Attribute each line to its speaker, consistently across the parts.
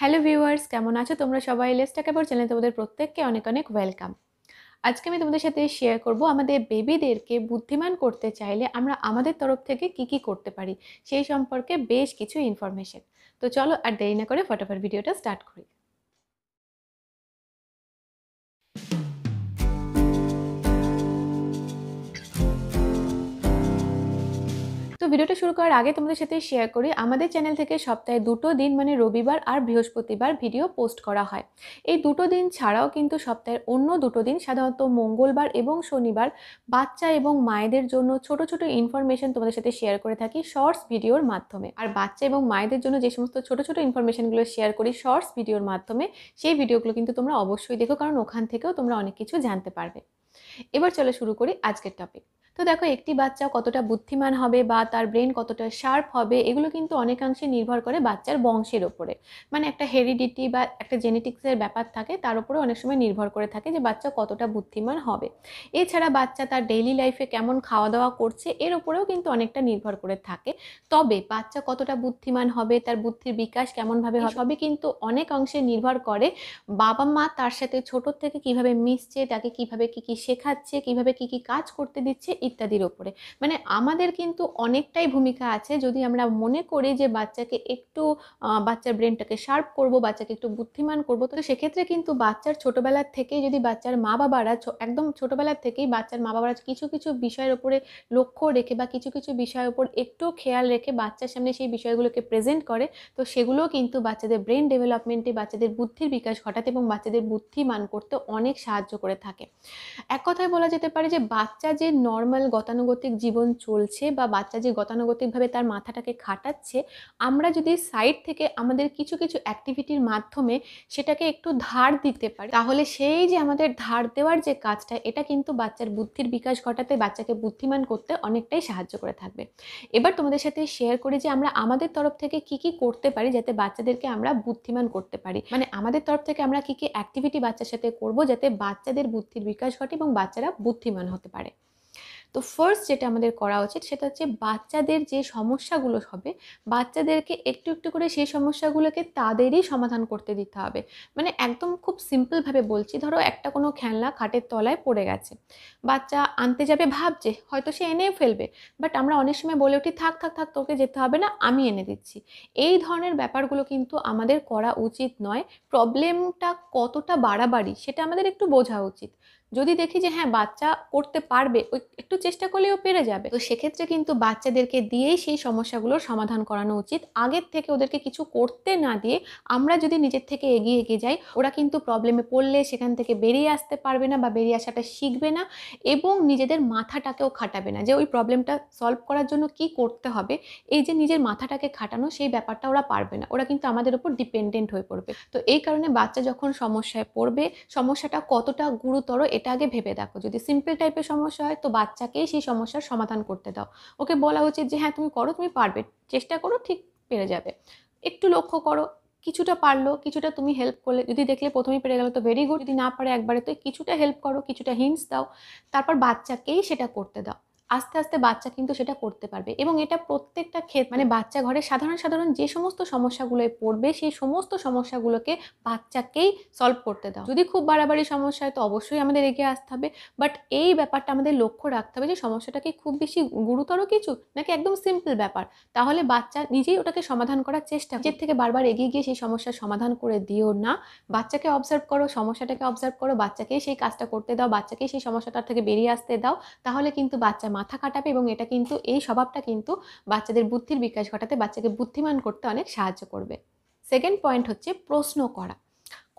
Speaker 1: hello viewers কেমন আছো তোমরা সবাই লেস্টা পর চ্যানেল তোমাদের প্রত্যেককে অনেক অনেক ওয়েলকাম আজকে আমি তোমাদের সাথে শেয়ার করব আমাদের বেবিদেরকে বুদ্ধিমান করতে চাইলে আমরা আমাদের তরফ থেকে কি কি করতে পারি সেই সম্পর্কে বেশ কিছু ইনফরমেশন তো চলো আর দেরি না করে ফটাফট ভিডিওটা স্টার্ট করি তো ভিডিওটা শুরু করার আগে তোমাদের সাথে শেয়ার করি আমাদের চ্যানেল থেকে সপ্তাহে দুটো দিন মানে রবিবার আর বৃহস্পতিবার ভিডিও পোস্ট করা হয় এই দুটো দিন ছাড়াও কিন্তু সপ্তাহের অন্য দুটো দিন সাধারণত মঙ্গলবার এবং শনিবার বাচ্চা এবং মায়েদের জন্য ছোট ছোট ইনফরমেশন তোমাদের সাথে শেয়ার করে থাকি শর্টস ভিডিওর মাধ্যমে আর বাচ্চা এবং মায়েদের জন্য যে সমস্ত ছোট ছোট ইনফরমেশনগুলো শেয়ার করি শর্টস ভিডিওর মাধ্যমে সেই ভিডিওগুলো কিন্তু তোমরা অবশ্যই দেখো কারণ ওখান থেকেও তোমরা অনেক কিছু জানতে পারবে এবার চলে শুরু করি আজকের টপিক তো দেখো একটি বাচ্চা কতটা বুদ্ধিমান হবে বা তার ব্রেন কতটা শার্প হবে এগুলো কিন্তু অনেকাংশে নির্ভর করে বাচ্চার বংশের ওপরে মানে একটা হেরিডিটি বা একটা জেনেটিক্সের ব্যাপার থাকে তার উপরে অনেক সময় নির্ভর করে থাকে যে বাচ্চা কতটা বুদ্ধিমান হবে এছাড়া বাচ্চা তার ডেইলি লাইফে কেমন খাওয়া দাওয়া করছে এর উপরেও কিন্তু অনেকটা নির্ভর করে থাকে তবে বাচ্চা কতটা বুদ্ধিমান হবে তার বুদ্ধির বিকাশ কেমনভাবে হবে সবই কিন্তু অনেক অংশে নির্ভর করে বাবা মা তার সাথে ছোট থেকে কিভাবে মিশছে তাকে কিভাবে কি কি শেখাচ্ছে কিভাবে কি কি কাজ করতে দিচ্ছে ইত্যাদির ওপরে মানে আমাদের কিন্তু অনেকটাই ভূমিকা আছে যদি আমরা মনে করি যে বাচ্চাকে একটু বাচ্চার ব্রেনটাকে শার্প করব বাচ্চাকে একটু বুদ্ধিমান করব তো সেক্ষেত্রে কিন্তু বাচ্চার ছোটোবেলার থেকেই যদি বাচ্চার মা বাবারা একদম ছোটোবেলার থেকেই বাচ্চার মা বাবারা কিছু কিছু বিষয়ের ওপরে লক্ষ্য রেখে বা কিছু কিছু বিষয়ের ওপর একটু খেয়াল রেখে বাচ্চার সামনে সেই বিষয়গুলোকে প্রেজেন্ট করে তো সেগুলোও কিন্তু বাচ্চাদের ব্রেন ডেভেলপমেন্টে বাচ্চাদের বুদ্ধির বিকাশ ঘটাতে এবং বাচ্চাদের বুদ্ধিমান করতে অনেক সাহায্য করে থাকে এক কথায় বলা যেতে পারে যে বাচ্চা যে নর্মাল নর্মাল গতানুগতিক জীবন চলছে বা বাচ্চা যে গতানুগতিকভাবে তার মাথাটাকে খাটাচ্ছে আমরা যদি সাইড থেকে আমাদের কিছু কিছু অ্যাক্টিভিটির মাধ্যমে সেটাকে একটু ধার দিতে পারি তাহলে সেই যে আমাদের ধার দেওয়ার যে কাজটা এটা কিন্তু বাচ্চার বুদ্ধির বিকাশ ঘটাতে বাচ্চাকে বুদ্ধিমান করতে অনেকটাই সাহায্য করে থাকবে এবার তোমাদের সাথে শেয়ার করি যে আমরা আমাদের তরফ থেকে কি কি করতে পারি যাতে বাচ্চাদেরকে আমরা বুদ্ধিমান করতে পারি মানে আমাদের তরফ থেকে আমরা কি কি অ্যাক্টিভিটি বাচ্চার সাথে করব যাতে বাচ্চাদের বুদ্ধির বিকাশ ঘটে এবং বাচ্চারা বুদ্ধিমান হতে পারে তো ফার্স্ট যেটা আমাদের করা উচিত সেটা হচ্ছে বাচ্চাদের যে সমস্যাগুলো হবে বাচ্চাদেরকে একটু একটু করে সেই সমস্যাগুলোকে তাদেরই সমাধান করতে দিতে হবে মানে একদম খুব সিম্পলভাবে বলছি ধরো একটা কোনো খেলনা খাটের তলায় পড়ে গেছে বাচ্চা আনতে যাবে ভাবছে হয়তো সে এনে ফেলবে বাট আমরা অনেক সময় বলে উঠি থাক থাক থাক তোকে যেতে হবে না আমি এনে দিচ্ছি এই ধরনের ব্যাপারগুলো কিন্তু আমাদের করা উচিত নয় প্রবলেমটা কতটা বাড়াবাড়ি সেটা আমাদের একটু বোঝা উচিত যদি দেখি যে হ্যাঁ বাচ্চা করতে পারবে ওই একটু চেষ্টা করলেও পেরে যাবে তো সেক্ষেত্রে কিন্তু বাচ্চাদেরকে দিয়েই সেই সমস্যাগুলোর সমাধান করানো উচিত আগের থেকে ওদেরকে কিছু করতে না দিয়ে আমরা যদি নিজের থেকে এগিয়ে এগিয়ে যাই ওরা কিন্তু প্রবলেমে পড়লে সেখান থেকে বেরিয়ে আসতে পারবে না বা বেরিয়ে আসাটা শিখবে না এবং নিজেদের মাথাটাকেও খাটাবে না যে ওই প্রবলেমটা সলভ করার জন্য কি করতে হবে এই যে নিজের মাথাটাকে খাটানো সেই ব্যাপারটা ওরা পারবে না ওরা কিন্তু আমাদের উপর ডিপেন্ডেন্ট হয়ে পড়বে তো এই কারণে বাচ্চা যখন সমস্যায় পড়বে সমস্যাটা কতটা গুরুতর এটা এটা আগে ভেবে দেখো যদি সিম্পল টাইপের সমস্যা হয় তো বাচ্চাকেই সেই সমস্যার সমাধান করতে দাও ওকে বলা উচিত যে হ্যাঁ তুমি করো তুমি পারবে চেষ্টা করো ঠিক পেরে যাবে একটু লক্ষ্য করো কিছুটা পারলো কিছুটা তুমি হেল্প করলে যদি দেখলে প্রথমেই পেরে গেলো তো ভেরি গুড যদি না পারে একবারে তো কিছুটা হেল্প করো কিছুটা হিন্টস দাও তারপর বাচ্চাকেই সেটা করতে দাও আস্তে আস্তে বাচ্চা কিন্তু সেটা করতে পারবে এবং এটা প্রত্যেকটা ক্ষেত্রে মানে বাচ্চা ঘরে সাধারণ সাধারণ যে সমস্ত সমস্যাগুলোয় পড়বে সেই সমস্ত সমস্যাগুলোকে বাচ্চাকেই সলভ করতে দাও যদি খুব বাড়াবাড়ি সমস্যা হয় তো অবশ্যই আমাদের এগিয়ে আসতে হবে বাট এই ব্যাপারটা আমাদের লক্ষ্য রাখতে হবে যে সমস্যাটাকে খুব বেশি গুরুতর কিছু নাকি একদম সিম্পল ব্যাপার তাহলে বাচ্চা নিজেই ওটাকে সমাধান করার চেষ্টা নিজের থেকে বারবার এগিয়ে গিয়ে সেই সমস্যার সমাধান করে দিও না বাচ্চাকে অবজার্ভ করো সমস্যাটাকে অবজার্ভ করো বাচ্চাকেই সেই কাজটা করতে দাও বাচ্চাকেই সেই সমস্যাটার থেকে বেরিয়ে আসতে দাও তাহলে কিন্তু বাচ্চা মাথা কাটাবে এবং এটা কিন্তু এই স্বভাবটা কিন্তু বাচ্চাদের বুদ্ধির বিকাশ ঘটাতে বাচ্চাকে বুদ্ধিমান করতে অনেক সাহায্য করবে সেকেন্ড পয়েন্ট হচ্ছে প্রশ্ন করা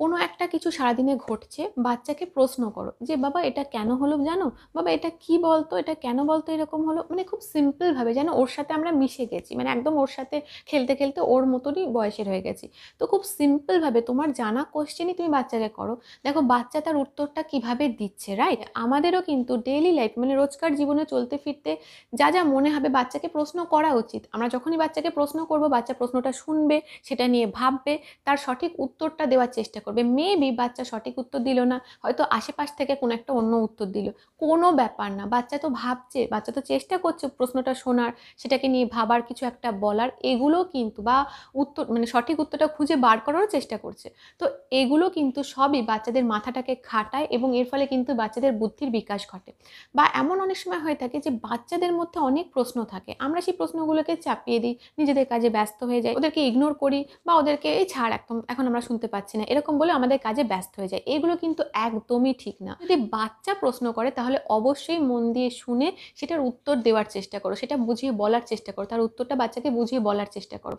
Speaker 1: কোনো একটা কিছু সারাদিনে ঘটছে বাচ্চাকে প্রশ্ন করো যে বাবা এটা কেন হলো জানো বাবা এটা কি বলতো এটা কেন বলতো এরকম হলো মানে খুব সিম্পলভাবে যেন ওর সাথে আমরা মিশে গেছি মানে একদম ওর সাথে খেলতে খেলতে ওর মতনই বয়সের হয়ে গেছি তো খুব সিম্পলভাবে তোমার জানা কোশ্চেনই তুমি বাচ্চাকে করো দেখো বাচ্চা তার উত্তরটা কিভাবে দিচ্ছে রাইট আমাদেরও কিন্তু ডেইলি লাইফ মানে রোজকার জীবনে চলতে ফিরতে যা যা মনে হবে বাচ্চাকে প্রশ্ন করা উচিত আমরা যখনই বাচ্চাকে প্রশ্ন করব বাচ্চা প্রশ্নটা শুনবে সেটা নিয়ে ভাববে তার সঠিক উত্তরটা দেওয়ার চেষ্টা করবে মেবি বাচ্চা সঠিক উত্তর দিল না হয়তো আশেপাশ থেকে কোনো একটা অন্য উত্তর দিল কোনো ব্যাপার না বাচ্চা তো ভাবছে বাচ্চা তো চেষ্টা করছে প্রশ্নটা শোনার সেটাকে নিয়ে ভাবার কিছু একটা বলার এগুলো কিন্তু বা উত্তর মানে সঠিক উত্তরটা খুঁজে বার করারও চেষ্টা করছে তো এগুলো কিন্তু সবই বাচ্চাদের মাথাটাকে খাটায় এবং এর ফলে কিন্তু বাচ্চাদের বুদ্ধির বিকাশ ঘটে বা এমন অনেক সময় হয়ে থাকে যে বাচ্চাদের মধ্যে অনেক প্রশ্ন থাকে আমরা সেই প্রশ্নগুলোকে চাপিয়ে দিই নিজেদের কাজে ব্যস্ত হয়ে যাই ওদেরকে ইগনোর করি বা ওদেরকে এই ছাড় একদম এখন আমরা শুনতে পাচ্ছি না এরকম বলে আমাদের কাজে ব্যস্ত হয়ে যায় এগুলো কিন্তু একদমই ঠিক না যদি বাচ্চা প্রশ্ন করে তাহলে অবশ্যই মন দিয়ে শুনে সেটার উত্তর দেওয়ার চেষ্টা করো সেটা বুঝিয়ে বলার চেষ্টা করো তার উত্তরটা বাচ্চাকে বুঝিয়ে বলার চেষ্টা করো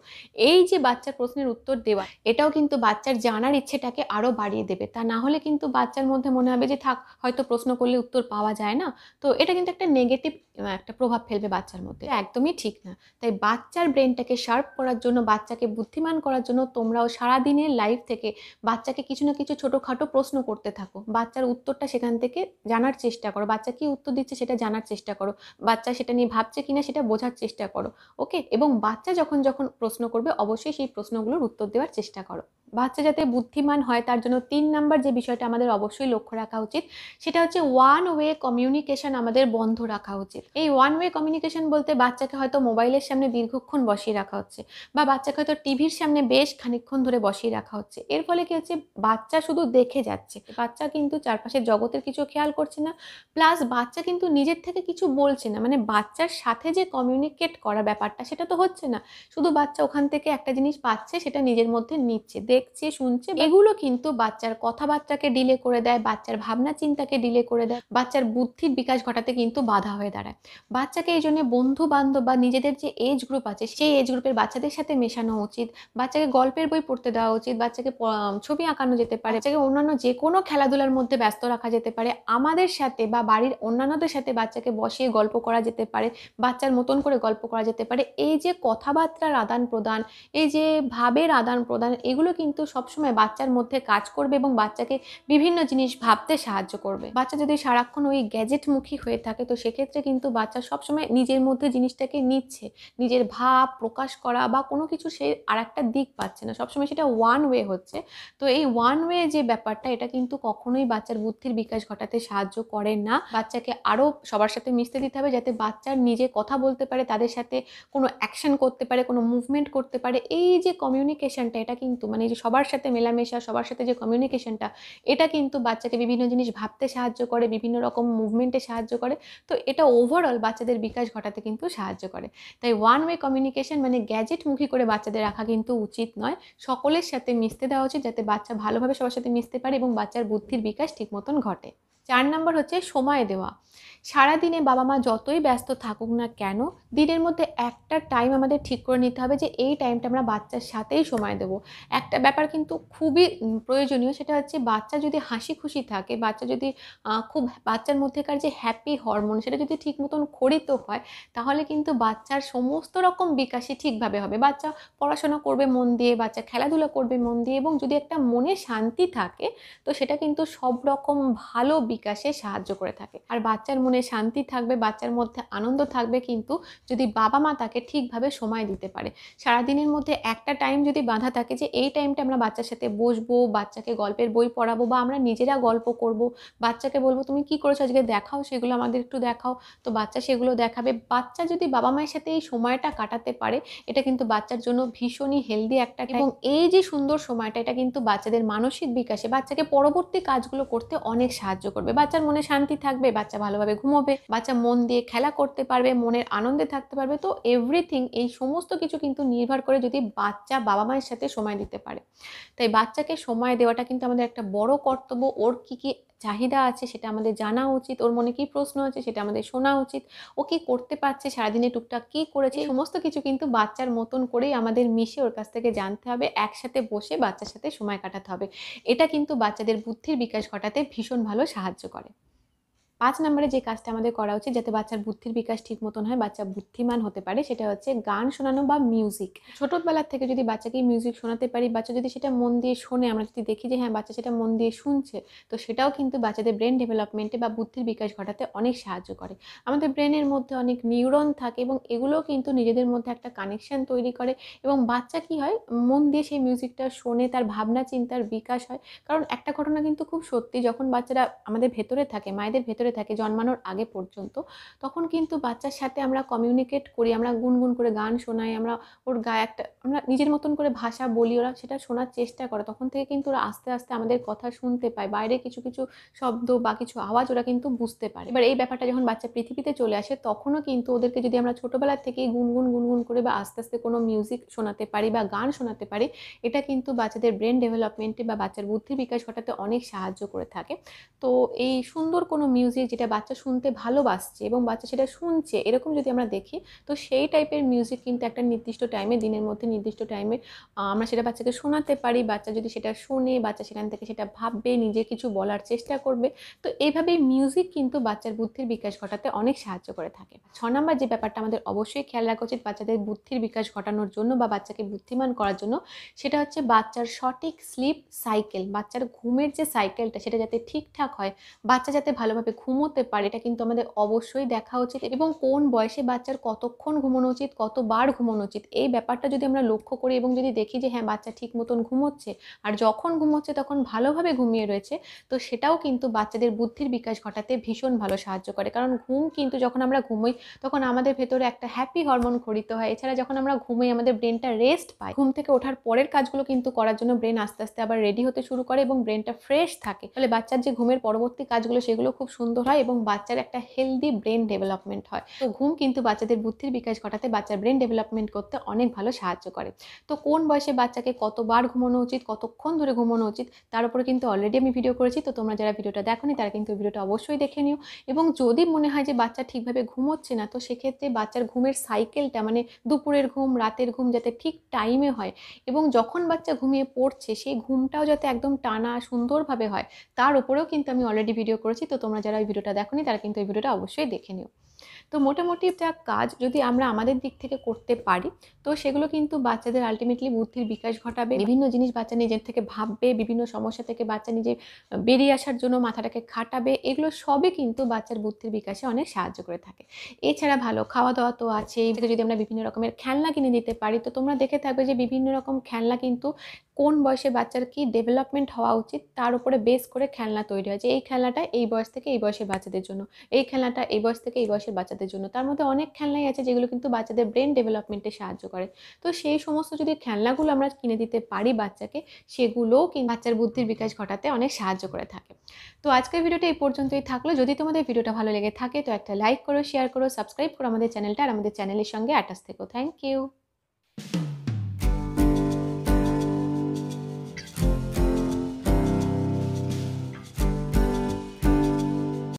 Speaker 1: এই যে বাচ্চার প্রশ্নের উত্তর দেওয়া এটাও কিন্তু বাচ্চার জানার ইচ্ছেটাকে আরও বাড়িয়ে দেবে তা না হলে কিন্তু বাচ্চার মধ্যে মনে হবে যে থাক হয়তো প্রশ্ন করলে উত্তর পাওয়া যায় না তো এটা কিন্তু একটা নেগেটিভ একটা প্রভাব ফেলবে বাচ্চার মধ্যে একদমই ঠিক না তাই বাচ্চার ব্রেনটাকে শার্প করার জন্য বাচ্চাকে বুদ্ধিমান করার জন্য তোমরাও সারাদিনের লাইফ থেকে বাচ্চা বাচ্চাকে কিছু না কিছু ছোটোখাটো প্রশ্ন করতে থাকো বাচ্চার উত্তরটা সেখান থেকে জানার চেষ্টা করো বাচ্চা কি উত্তর দিচ্ছে সেটা জানার চেষ্টা করো বাচ্চা সেটা নিয়ে ভাবছে কিনা সেটা বোঝার চেষ্টা করো ওকে এবং বাচ্চা যখন যখন প্রশ্ন করবে অবশ্যই সেই প্রশ্নগুলোর উত্তর দেওয়ার চেষ্টা করো বাচ্চা যাতে বুদ্ধিমান হয় তার জন্য তিন নাম্বার যে বিষয়টা আমাদের অবশ্যই লক্ষ্য রাখা উচিত সেটা হচ্ছে ওয়ান ওয়ে কমিউনিকেশন আমাদের বন্ধ রাখা উচিত এই ওয়ান ওয়ে কমিউনিকেশন বলতে বাচ্চাকে হয়তো মোবাইলের সামনে দীর্ঘক্ষণ বসিয়ে রাখা হচ্ছে বা বাচ্চাকে হয়তো টিভির সামনে বেশ খানিক্ষণ ধরে বসিয়ে রাখা হচ্ছে এর ফলে কি হচ্ছে বাচ্চা শুধু দেখে যাচ্ছে বাচ্চা কিন্তু চারপাশের জগতের কিছু খেয়াল করছে না প্লাস বাচ্চা কিন্তু নিজের থেকে কিছু বলছে না মানে বাচ্চার সাথে যে কমিউনিকেট করা ব্যাপারটা সেটা তো হচ্ছে না শুধু বাচ্চা ওখান থেকে একটা জিনিস পাচ্ছে সেটা নিজের মধ্যে নিচ্ছে দেখছে শুনছে এগুলো কিন্তু বাচ্চার কথাবার্তাকে ডিলে করে দেয় বাচ্চার ভাবনা চিন্তাকে ডিলে করে দেয় বাচ্চার বুদ্ধির বিকাশ ঘটাতে কিন্তু বাধা হয়ে দাঁড়ায় বাচ্চাকে এই জন্য বন্ধু বান্ধব বা নিজেদের যে এজ গ্রুপ আছে সেই এজ গ্রুপের বাচ্চাদের সাথে মেশানো উচিত বাচ্চাকে গল্পের বই পড়তে দেওয়া উচিত বাচ্চাকে ছবি আঁকানো যেতে পারে বাচ্চাকে অন্যান্য যে কোনো খেলাধুলার মধ্যে ব্যস্ত রাখা যেতে পারে আমাদের সাথে বা বাড়ির অন্যান্যদের সাথে বাচ্চাকে বসিয়ে গল্প করা যেতে পারে বাচ্চার মতন করে গল্প করা যেতে পারে এই যে কথাবার্তার আদান প্রদান এই যে ভাবের আদান প্রদান এগুলো কিন্তু কিন্তু সবসময় বাচ্চার মধ্যে কাজ করবে এবং বাচ্চাকে বিভিন্ন জিনিস ভাবতে সাহায্য করবে বাচ্চা যদি সারাক্ষণ ওই গ্যাজেটমুখী হয়ে থাকে তো সেক্ষেত্রে কিন্তু বাচ্চা সবসময় নিজের মধ্যে জিনিসটাকে নিচ্ছে নিজের ভাব প্রকাশ করা বা কোনো কিছু সে আর একটা দিক পাচ্ছে না সবসময় সেটা ওয়ান ওয়ে হচ্ছে তো এই ওয়ান ওয়ে যে ব্যাপারটা এটা কিন্তু কখনোই বাচ্চার বুদ্ধির বিকাশ ঘটাতে সাহায্য করে না বাচ্চাকে আরও সবার সাথে মিশতে দিতে হবে যাতে বাচ্চার নিজে কথা বলতে পারে তাদের সাথে কোনো অ্যাকশন করতে পারে কোনো মুভমেন্ট করতে পারে এই যে কমিউনিকেশনটা এটা কিন্তু মানে যে সবার সাথে মেলামেশা সবার সাথে যে কমিউনিকেশনটা এটা কিন্তু বাচ্চাকে বিভিন্ন জিনিস ভাবতে সাহায্য করে বিভিন্ন রকম মুভমেন্টে সাহায্য করে তো এটা ওভারঅল বাচ্চাদের বিকাশ ঘটাতে কিন্তু সাহায্য করে তাই ওয়ান ওয়ে কমিউনিকেশন মানে গ্যাজেটমুখী করে বাচ্চাদের রাখা কিন্তু উচিত নয় সকলের সাথে মিশতে দেওয়া উচিত যাতে বাচ্চা ভালোভাবে সবার সাথে মিশতে পারে এবং বাচ্চার বুদ্ধির বিকাশ ঠিক মতন ঘটে চার নম্বর হচ্ছে সময় দেওয়া সারাদিনে বাবা মা যতই ব্যস্ত থাকুক না কেন দিনের মধ্যে একটা টাইম আমাদের ঠিক করে নিতে হবে যে এই টাইমটা আমরা বাচ্চার সাথেই সময় দেবো একটা ব্যাপার কিন্তু খুবই প্রয়োজনীয় সেটা হচ্ছে বাচ্চা যদি হাসি খুশি থাকে বাচ্চা যদি খুব বাচ্চার মধ্যেকার যে হ্যাপি হরমোন সেটা যদি ঠিক মতন খড়িত হয় তাহলে কিন্তু বাচ্চার সমস্ত রকম বিকাশে ঠিকভাবে হবে বাচ্চা পড়াশোনা করবে মন দিয়ে বাচ্চা খেলাধুলা করবে মন দিয়ে এবং যদি একটা মনে শান্তি থাকে তো সেটা কিন্তু সব রকম ভালো বিকাশে সাহায্য করে থাকে আর বাচ্চার মনে মনে শান্তি থাকবে বাচ্চার মধ্যে আনন্দ থাকবে কিন্তু যদি বাবা মা তাকে ঠিকভাবে সময় দিতে পারে সারাদিনের মধ্যে একটা টাইম যদি বাঁধা থাকে যে এই টাইমটা আমরা বাচ্চার সাথে বসবো বাচ্চাকে গল্পের বই পড়াবো বা আমরা নিজেরা গল্প করব বাচ্চাকে বলবো তুমি কি করেছো আজকে দেখাও সেগুলো আমাদের একটু দেখাও তো বাচ্চা সেগুলো দেখাবে বাচ্চা যদি বাবা মায়ের সাথে এই সময়টা কাটাতে পারে এটা কিন্তু বাচ্চার জন্য ভীষণই হেলদি একটা এবং এই যে সুন্দর সময়টা এটা কিন্তু বাচ্চাদের মানসিক বিকাশে বাচ্চাকে পরবর্তী কাজগুলো করতে অনেক সাহায্য করবে বাচ্চার মনে শান্তি থাকবে বাচ্চা ভালোভাবে ঘুমোবে বাচ্চা মন দিয়ে খেলা করতে পারবে মনের আনন্দে থাকতে পারবে তো এভরিথিং এই সমস্ত কিছু কিন্তু নির্ভর করে যদি বাচ্চা বাবা মায়ের সাথে সময় দিতে পারে তাই বাচ্চাকে সময় দেওয়াটা কিন্তু আমাদের একটা বড় কর্তব্য ওর কী কী চাহিদা আছে সেটা আমাদের জানা উচিত ওর মনে কি প্রশ্ন আছে সেটা আমাদের শোনা উচিত ও কি করতে পারছে সারাদিনে টুকটাক কি করেছে সমস্ত কিছু কিন্তু বাচ্চার মতন করেই আমাদের মিশে ওর কাছ থেকে জানতে হবে একসাথে বসে বাচ্চার সাথে সময় কাটাতে হবে এটা কিন্তু বাচ্চাদের বুদ্ধির বিকাশ ঘটাতে ভীষণ ভালো সাহায্য করে পাঁচ নম্বরে যে কাজটা আমাদের করা উচিত যাতে বাচ্চার বুদ্ধির বিকাশ ঠিক মতন হয় বাচ্চা বুদ্ধিমান হতে পারে সেটা হচ্ছে গান শোনানো বা মিউজিক ছোটবেলার থেকে যদি বাচ্চাকে মিউজিক শোনাতে পারি বাচ্চা যদি সেটা মন দিয়ে শোনে আমরা যদি দেখি যে হ্যাঁ বাচ্চা সেটা মন দিয়ে শুনছে তো সেটাও কিন্তু বাচ্চাদের ব্রেন ডেভেলপমেন্টে বা বুদ্ধির বিকাশ ঘটাতে অনেক সাহায্য করে আমাদের ব্রেনের মধ্যে অনেক নিউরন থাকে এবং এগুলোও কিন্তু নিজেদের মধ্যে একটা কানেকশান তৈরি করে এবং বাচ্চা কি হয় মন দিয়ে সেই মিউজিকটা শোনে তার ভাবনা চিন্তার বিকাশ হয় কারণ একটা ঘটনা কিন্তু খুব সত্যি যখন বাচ্চারা আমাদের ভেতরে থাকে মায়েদের ভেতরে ভিতরে থাকে জন্মানোর আগে পর্যন্ত তখন কিন্তু বাচ্চার সাথে আমরা কমিউনিকেট করি আমরা গুনগুন করে গান শোনাই আমরা ওর গায়ে একটা আমরা নিজের মতন করে ভাষা বলি ওরা সেটা শোনার চেষ্টা করে তখন থেকে কিন্তু ওরা আস্তে আস্তে আমাদের কথা শুনতে পায় বাইরে কিছু কিছু শব্দ বা কিছু আওয়াজ ওরা কিন্তু বুঝতে পারে এবার এই ব্যাপারটা যখন বাচ্চা পৃথিবীতে চলে আসে তখনও কিন্তু ওদেরকে যদি আমরা ছোটোবেলার থেকেই গুনগুন গুনগুন করে বা আস্তে আস্তে কোনো মিউজিক শোনাতে পারি বা গান শোনাতে পারি এটা কিন্তু বাচ্চাদের ব্রেন ডেভেলপমেন্টে বা বাচ্চার বুদ্ধি বিকাশ ঘটাতে অনেক সাহায্য করে থাকে তো এই সুন্দর কোনো মিউজিক মিউজিক যেটা বাচ্চা শুনতে ভালোবাসছে এবং বাচ্চা সেটা শুনছে এরকম যদি আমরা দেখি তো সেই টাইপের মিউজিক কিন্তু একটা নির্দিষ্ট টাইমে দিনের মধ্যে নির্দিষ্ট টাইমে আমরা সেটা বাচ্চাকে শোনাতে পারি বাচ্চা যদি সেটা শুনে বাচ্চা সেখান থেকে সেটা ভাববে নিজে কিছু বলার চেষ্টা করবে তো এইভাবেই মিউজিক কিন্তু বাচ্চার বুদ্ধির বিকাশ ঘটাতে অনেক সাহায্য করে থাকে ছ নম্বর যে ব্যাপারটা আমাদের অবশ্যই খেয়াল রাখা উচিত বাচ্চাদের বুদ্ধির বিকাশ ঘটানোর জন্য বা বাচ্চাকে বুদ্ধিমান করার জন্য সেটা হচ্ছে বাচ্চার সঠিক স্লিপ সাইকেল বাচ্চার ঘুমের যে সাইকেলটা সেটা যাতে ঠিকঠাক হয় বাচ্চা যাতে ভালোভাবে ঘুমোতে পারে এটা কিন্তু আমাদের অবশ্যই দেখা উচিত এবং কোন বয়সে বাচ্চার কতক্ষণ ঘুমানো উচিত কতবার ঘুমানো উচিত এই ব্যাপারটা যদি আমরা লক্ষ্য করি এবং যদি দেখি যে হ্যাঁ বাচ্চা ঠিক মতন ঘুমোচ্ছে আর যখন ঘুমোচ্ছে তখন ভালোভাবে ঘুমিয়ে রয়েছে তো সেটাও কিন্তু বাচ্চাদের বুদ্ধির বিকাশ ঘটাতে ভীষণ ভালো সাহায্য করে কারণ ঘুম কিন্তু যখন আমরা ঘুমোই তখন আমাদের ভেতরে একটা হ্যাপি হরমোন ঘটিত হয় এছাড়া যখন আমরা ঘুমোই আমাদের ব্রেনটা রেস্ট পায় ঘুম থেকে ওঠার পরের কাজগুলো কিন্তু করার জন্য ব্রেন আস্তে আস্তে আবার রেডি হতে শুরু করে এবং ব্রেনটা ফ্রেশ থাকে ফলে বাচ্চার যে ঘুমের পরবর্তী কাজগুলো সেগুলো খুব সুন্দর সুন্দর হয় এবং বাচ্চার একটা হেলদি ব্রেন ডেভেলপমেন্ট হয় তো ঘুম কিন্তু বাচ্চাদের বুদ্ধির বিকাশ ঘটাতে বাচ্চার ব্রেন ডেভেলপমেন্ট করতে অনেক ভালো সাহায্য করে তো কোন বয়সে বাচ্চাকে কতবার ঘুমানো উচিত কতক্ষণ ধরে ঘুমানো উচিত তার উপরে কিন্তু অলরেডি আমি ভিডিও করেছি তো তোমরা যারা ভিডিওটা দেখোনি তারা কিন্তু ভিডিওটা অবশ্যই দেখে নিও এবং যদি মনে হয় যে বাচ্চা ঠিকভাবে ঘুমোচ্ছে না তো সেক্ষেত্রে বাচ্চার ঘুমের সাইকেলটা মানে দুপুরের ঘুম রাতের ঘুম যাতে ঠিক টাইমে হয় এবং যখন বাচ্চা ঘুমিয়ে পড়ছে সেই ঘুমটাও যাতে একদম টানা সুন্দরভাবে হয় তার উপরেও কিন্তু আমি অলরেডি ভিডিও করেছি তো তোমরা যারা ভিডিওটা নি তারা কিন্তু এই ভিডিওটা অবশ্যই দেখে নিও তো মোটামুটি যা কাজ যদি আমরা আমাদের দিক থেকে করতে পারি তো সেগুলো কিন্তু বাচ্চাদের আলটিমেটলি বুদ্ধির বিকাশ ঘটাবে বিভিন্ন জিনিস বাচ্চা নিজের থেকে ভাববে বিভিন্ন সমস্যা থেকে বাচ্চা নিজে বেরিয়ে আসার জন্য মাথাটাকে খাটাবে এগুলো সবই কিন্তু বাচ্চার বুদ্ধির বিকাশে অনেক সাহায্য করে থাকে এছাড়া ভালো খাওয়া দাওয়া তো আছে যদি আমরা বিভিন্ন রকমের খেলনা কিনে দিতে পারি তো তোমরা দেখে থাকবে যে বিভিন্ন রকম খেলনা কিন্তু কোন বয়সে বাচ্চার কি ডেভেলপমেন্ট হওয়া উচিত তার উপরে বেস করে খেলনা তৈরি হয় যে এই খেলনাটা এই বয়স থেকে এই বয়সের বাচ্চাদের জন্য এই খেলনাটা এই বয়স থেকে এই বয়সের বাচ্চাদের জন্য তার মধ্যে অনেক খেলনাই আছে যেগুলো কিন্তু বাচ্চাদের ব্রেন ডেভেলপমেন্টে সাহায্য করে তো সেই সমস্ত যদি খেলনাগুলো আমরা কিনে দিতে পারি বাচ্চাকে সেগুলোও কি বাচ্চার বুদ্ধির বিকাশ ঘটাতে অনেক সাহায্য করে থাকে তো আজকের ভিডিওটা এই পর্যন্তই থাকলো যদি তোমাদের ভিডিওটা ভালো লেগে থাকে তো একটা লাইক করো শেয়ার করো সাবস্ক্রাইব করো আমাদের চ্যানেলটা আর আমাদের চ্যানেলের সঙ্গে অ্যাটাচ থেকো থ্যাংক ইউ